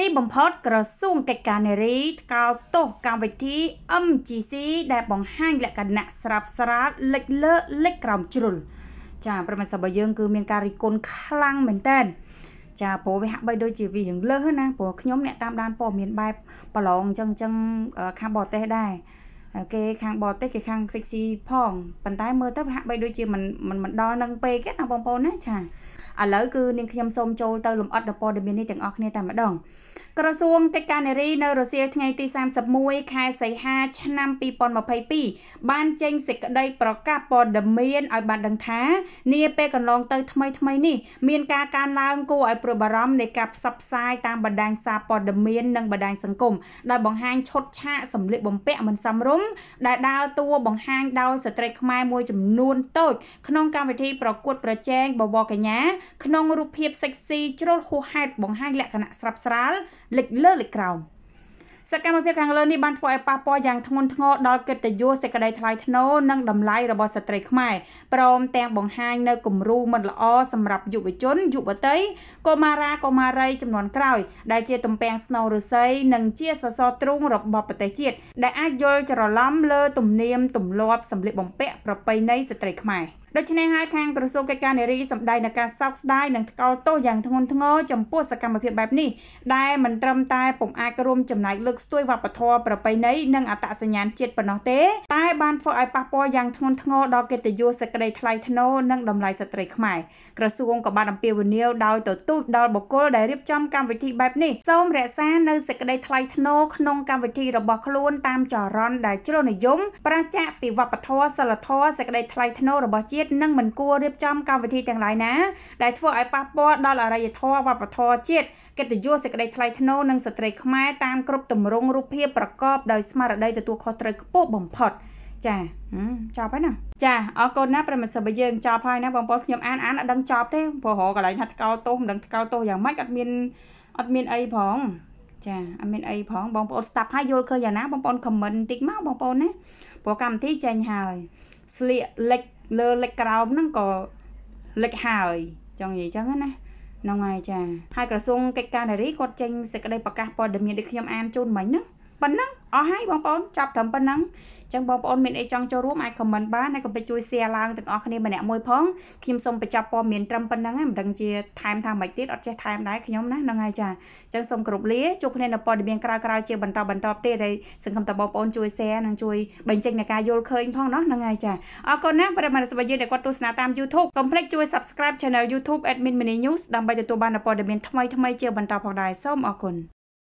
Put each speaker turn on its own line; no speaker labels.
ទីបំផុតក្រសួងកិច្ចការនារីថ្កោលទោសកម្មវិធី MGC ដែល បង្ហាញលក្ខណៈស្រាប់ស្រាតលិចលើកលិចក្រោមជ្រុលចាប្រិមត្តសរបស់យើងគឺមានការរិះគន់ខ្លាំងមែនតើចាព្រោះវាហាក់បីដូចជាវារឿងលើសណាព្រោះខ្ញុំអ្នកតាមដានព័ត៌មានបែបប្រឡងអញ្ចឹងអញ្ចឹងខាងបរទេសដែរគេខាងបរទេសគេខាង sexy ផងប៉ុន្តែមើលទៅវាហាក់បីដូចជាមិនមិនមិនដល់នឹងពេកទេណាបងប្អូនណាចាឥឡូវគឺនាងខ្ញុំសូមចូលទៅលំអិតដល់ព័ត៌មាននេះទាំងអស់គ្នាតែម្ដងក្រសួងកិច្ចការនារីនៅរសៀលថ្ងៃទី31ខែសីហាឆ្នាំ2022បានចេញសេចក្តីប្រកាសព័ត៌មានឲ្យបានដឹងថានាពេលកន្លងទៅថ្មីថ្មីនេះមានការកើនឡើងគួរឲ្យព្រួយបារម្ភនៃការផ្សព្វផ្សាយតាមបណ្ដាញសារព័ត៌មាននិងបណ្ដាញសង្គមដែលបង្ហាញឈុតឆាកសម្លៀកបំពាក់មិនសមរម្យដែលដើរតួបង្ហាញដោយស្ត្រីខ្មែរមួយចំនួនតូចក្នុងកម្មវិធីប្រកួតប្រជែងបវរកញ្ញាក្នុងរូបភាពសិចស៊ីជ្រុលហួសហេតុបង្ហាញលក្ខណៈស្រាបស្រាលលេចលើលេចក្រោម។សកម្មភាពខាងលើនេះបានធ្វើឲ្យប៉ះពាល់យ៉ាងធ្ងន់ធ្ងរដល់កិត្តិយសសេចក្តីថ្លៃថ្នូរនិងតម្លៃរបស់ស្ត្រីខ្មែរព្រមទាំងបង្ហាញនៅគំរូមិនល្អសម្រាប់យុវជនយុវតីកុមារាកុមារីចំនួនក្រោយដែលជាទំពាំងស្នូរឫស្សីនិងជាសសរទ្រូងរបស់ប្រទេសជាតិដែលអាចយល់ច្រឡំលើទំនៀមទម្លាប់សម្លៀកបំពាក់ប្រពៃណីស្ត្រីខ្មែរ។ដូច្នេះហើយខាងក្រសួងកិច្ចការនារីសម្ដែងនឹងការសោកស្ដាយនិងថ្កោលទោសយ៉ាងធ្ងន់ធ្ងរចំពោះសកម្មភាពបែបនេះដែលមិនត្រឹមតែពុំអាចរួមចំណែកលើកស្ទួយវប្បធម៌ប្រពៃណីនិងអត្តសញ្ញាណជាតិប៉ុណ្ណោះទេតែបានធ្វើឲ្យប៉ះពាល់យ៉ាងធ្ងន់ធ្ងរដល់កិត្តិយសសេចក្តីថ្លៃថ្នូរនិងតម្លៃស្ត្រីខ្មែរក្រសួងក៏បានអំពាវនាវដោយទទូចដល់បុគ្គលដែលរៀបចំកម្មវិធីបែបនេះសូមរក្សានៅសេចក្តីថ្លៃថ្នូរក្នុងកម្មវិធីរបស់ខ្លួនតាមចរន្តដែលជ្រុលនិយមប្រជាពីវប្បធម៌សិលធម៌សេចក្តីថ្លៃថ្នូររបស់ជាតិជាតិនិងមិនគួររៀបចំកម្មវិធីទាំងឡាយណាដែលធ្វើឲ្យប៉ះពាល់ដល់អរិយធម៌វប្បធម៌ជាតិកិត្តិយសសេចក្តីថ្លៃថ្នូរនិងស្ត្រីខ្មែរតាមគ្រប់ទម្រង់រូបភាពប្រកបដោយស្មារតីទទួលខុសត្រូវខ្ពស់បំផុត ចាចប់ហើយណាចាអរគុណណាប្រិមសិបយើងចប់ហើយណាបងប្អូនខ្ញុំអានអានអត់ដឹងចប់ទេព្រោះរកកន្លែងថាថ្កោលទោសមិនដឹងថ្កោលទោសយ៉ាងម៉េចអត់មានអត់មានអីផងចាអត់មានអីផងបងប្អូនស្ដាប់ហើយយល់ឃើញយ៉ាងណាបងប្អូនខមមិនតិចមកបងប្អូនណាព្រោះកម្មវិធីចេញហើយស្លៀកលិចលើលិចក្រោមហ្នឹងក៏លិចហើយ ចង់និយាយចឹងណាហ្នឹងហើយចា ហើយក្រសួងកិច្ចការនារីគាត់ចេញសេចក្តីប្រកាសព័ត៌មានដូចខ្ញុំអានជូនមិញណាប៉ុណ្ណឹងអស់ហើយបងប្អូនចាប់ត្រឹមប៉ុណ្ណឹងចឹងបងប្អូនមានអីចង់ចូលរួមអាច comment បានហើយកុំភ្លេចជួយ share ឡើងទាំងអស់គ្នាម្នាក់មួយផងខ្ញុំសូមបញ្ចប់ព័ត៌មានត្រឹមប៉ុណ្្នឹងហើយមិនដឹងជាថែមថាម៉េចទៀតអត់ចេះថែមដែរខ្ញុំណាហ្នឹងហើយចាចឹងសូមគោរពលាជួបគ្នានៅព័ត៌មានក្រោយៗជាបន្តបន្តទៀតហើយសង្ឃឹមថាបងប្អូនជួយ share និងជួយបញ្ចេញនៃការយល់ឃើញផងណោះហ្នឹងហើយចាអរគុណណាប្រិមត្តសភាយើងដែលគាត់ទស្សនាតាម YouTube កុំភ្លេចជួយ subscribe channel YouTube Admin Mini News ដើម្បីទទួលបានព័ត៌មានថ្មីៗជាបន្តផងដែរសូមអរគុណ